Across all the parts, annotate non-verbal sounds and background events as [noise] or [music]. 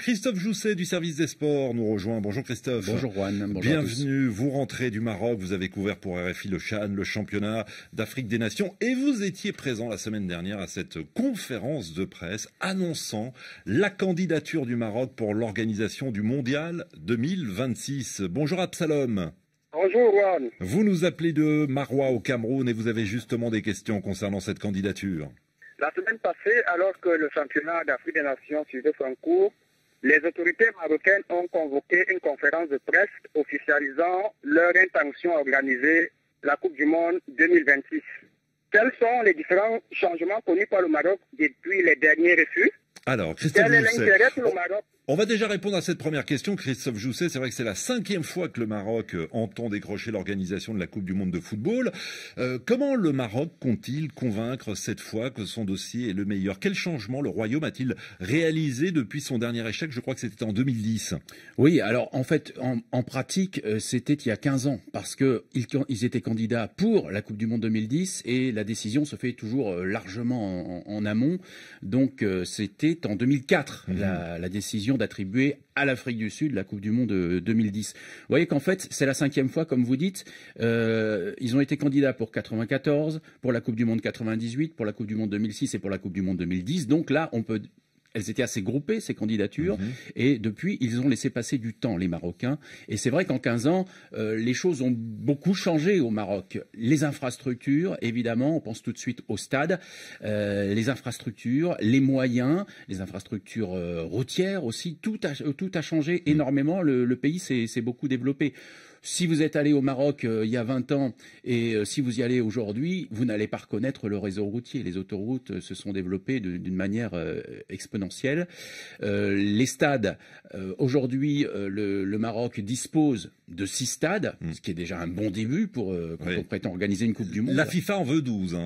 Christophe Jousset du service des sports nous rejoint. Bonjour Christophe. Bonjour Juan. Bienvenue. Vous rentrez du Maroc. Vous avez couvert pour RFI le Chan, le championnat d'Afrique des Nations. Et vous étiez présent la semaine dernière à cette conférence de presse annonçant la candidature du Maroc pour l'organisation du mondial 2026. Bonjour Absalom. Bonjour Juan. Vous nous appelez de Marois au Cameroun et vous avez justement des questions concernant cette candidature. La semaine passée, alors que le championnat d'Afrique des Nations suivait son cours, les autorités marocaines ont convoqué une conférence de presse officialisant leur intention à organiser la Coupe du Monde 2026. Quels sont les différents changements connus par le Maroc depuis les derniers refus Alors, Quel est l'intérêt pour le Maroc on va déjà répondre à cette première question. Christophe Jousset, c'est vrai que c'est la cinquième fois que le Maroc euh, entend décrocher l'organisation de la Coupe du Monde de football. Euh, comment le Maroc compte-t-il convaincre cette fois que son dossier est le meilleur Quel changement le Royaume a-t-il réalisé depuis son dernier échec Je crois que c'était en 2010. Oui, alors en fait, en, pratique, euh, c'était il y a 15 ans, parce qu'ils ils étaient candidats pour la Coupe du Monde 2010 et la décision se fait toujours largement en, amont. Donc c'était en 2004 mmh. la, la décision d'attribuer à l'Afrique du Sud la Coupe du Monde 2010. Euh, vous voyez qu'en fait, c'est la cinquième fois, comme vous dites, euh, ils ont été candidats pour 94, pour la Coupe du Monde 98, pour la Coupe du Monde 2006 et pour la Coupe du Monde 2010. Donc là, on peut elles étaient assez groupées, ces candidatures, mhm. et depuis, ils ont laissé passer du temps, les Marocains. Et c'est vrai qu'en 15 ans, euh, les choses ont beaucoup changé au Maroc. Les infrastructures, évidemment, on pense tout de suite au stade, euh, les infrastructures, les moyens, les infrastructures euh, routières aussi, tout a, tout a changé énormément, le, le pays s'est beaucoup développé si vous êtes allé au Maroc euh, il y a 20 ans et euh, si vous y allez aujourd'hui, vous n'allez pas reconnaître le réseau routier. Les autoroutes euh, se sont développées d'une manière exponentielle. les stades, aujourd'hui, le, Maroc dispose de six stades, hmm. ce qui est déjà un bon début pour quand on prétend organiser une Coupe du Monde. La FIFA en veut 12.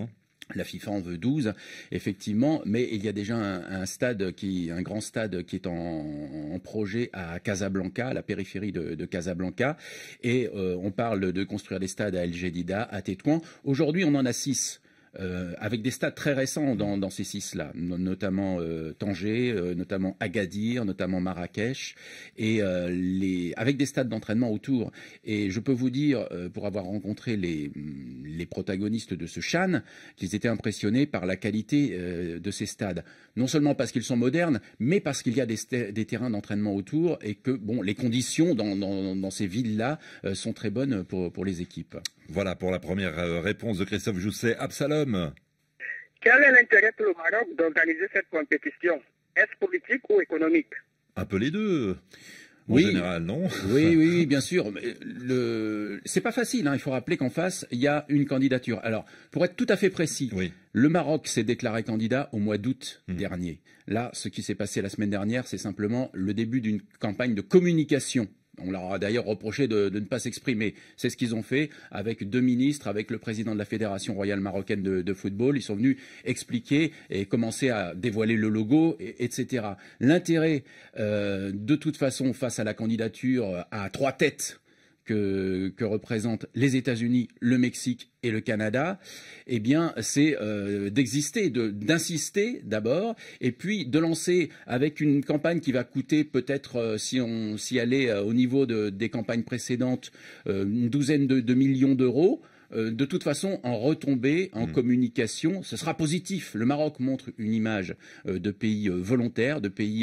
La FIFA en veut 12, effectivement, mais il y a déjà un, stade un grand stade qui est en, projet à Casablanca, à la périphérie de, Casablanca, et euh, on parle de construire des stades à El Jadida, à Tétouan. Aujourd'hui, on en a six. Euh, avec des stades très récents dans, ces six-là, notamment euh, Tanger, notamment Agadir, notamment Marrakech, et avec des stades d'entraînement autour. Et je peux vous dire, pour avoir rencontré les, les protagonistes de ce châne, qu'ils étaient impressionnés par la qualité euh, de ces stades. Non seulement parce qu'ils sont modernes, mais parce qu'il y a des, terrains d'entraînement autour et que bon, les conditions dans, ces villes-là euh, sont très bonnes pour, les équipes. Voilà pour la première euh, réponse de Christophe Jousset. Absalom Quel est l'intérêt pour le Maroc d'organiser cette compétition Est-ce politique ou économique Un peu les deux oui. non oui, oui, [laughs] bien sûr. Le... C'est pas facile. Hein, il faut rappeler qu'en face, il y a une candidature. Alors, pour être tout à fait précis, le Maroc s'est déclaré candidat au mois d'août mhm. dernier. Là, ce qui s'est passé la semaine dernière, c'est simplement le début d'une campagne de communication on leur a d'ailleurs reproché de, ne pas s'exprimer. C'est ce qu'ils ont fait avec deux ministres, avec le président de la Fédération royale marocaine de, football. Ils sont venus expliquer et commencer à dévoiler le logo, etc. L'intérêt, euh, de toute façon, face à la candidature euh, à trois têtes que, représentent les États-Unis, le Mexique et le Canada, eh bien, c'est euh, d'exister, d'insister d'abord, et puis de lancer avec une campagne qui va coûter peut-être, euh, si on s'y allait euh, au niveau des campagnes précédentes, une douzaine de millions d'euros. Euh, de toute façon, en retombée, en mm. communication, ce sera positif. Le Maroc montre une image euh, de pays euh, volontaire, de pays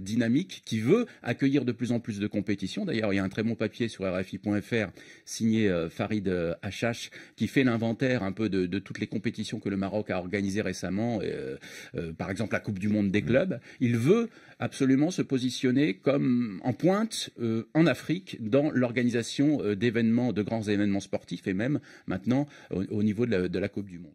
dynamique, qui veut accueillir de plus en plus de compétitions. D'ailleurs, il y a un très bon papier sur RFI.fr signé Farid Achache qui fait l'inventaire un peu de, toutes les compétitions que le Maroc a organisées récemment, par exemple la Coupe du Monde des mm. clubs. Il veut absolument se positionner comme en pointe en Afrique dans l'organisation d'événements, de grands événements sportifs et même maintenant au, niveau de la Coupe du Monde.